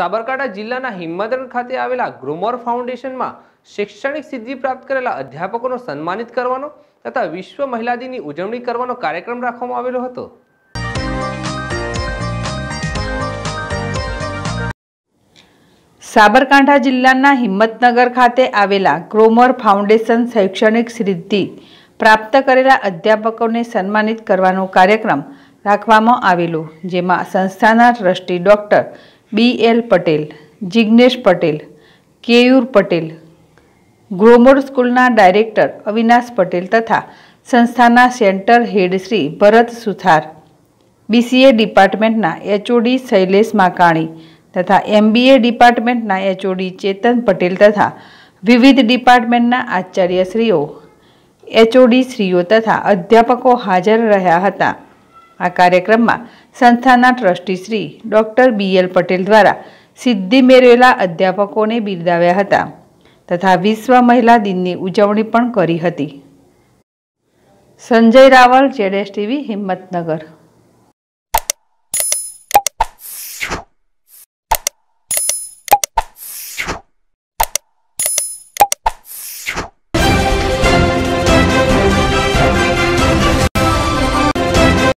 સાબરકાંઠા જિલ્લાના હિંમતનગર ખાતે આવેલા ગ્રોમોર ફાઉન્ડેશનમાં શૈક્ષણિક સિદ્ધિ પ્રાપ્ત કરેલા અધ્યાપકોનો સન્માનિત કરવાનો તથા વિશ્વ મહિલા દિનની ઉજવણી કરવાનો કાર્યક્રમ રાખવામાં આવેલો હતો સાબરકાંઠા જિલ્લાના હિંમતનગર ખાતે આવેલા ગ્રોમર ફાઉન્ડેશન શૈક્ષણિક સિદ્ધિ પ્રાપ્ત કરેલા અધ્યાપકોને સન્માનિત કરવાનો કાર્યક્રમ રાખવામાં આવેલો જેમાં સંસ્થાના trustee doctor B L Patel Jignesh Patel Keyur Patel ગ્રોમર સ્કૂલના ડાયરેક્ટર અવિનાશ પટેલ તથા સંસ્થાના સેન્ટર હેડશ્રી ભરત સુથાર બીસીએ ડિપાર્ટમેન્ટના એચઓડી શૈલેષ માકાણી તથા એમબીએ ડિપાર્ટમેન્ટના એચઓડી ચેતન પટેલ તથા વિવિધ ડિપાર્ટમેન્ટના આચાર્યશ્રીઓ એચઓડી શ્રીઓ તથા અધ્યાપકો હાજર રહ્યા હતા આ કાર્યક્રમમાં સંસ્થાના trustee Shri doctor B L Patel દ્વારા સિદ્ધિ મેળવેલા અધ્યાપકોને બિરદાવ્યા હતા તથા વિશ્વ મહિલા દિનની ઉજવણી પણ કરી હતી સંજય રાવલ જેડેશ ટીવી હિંમતનગર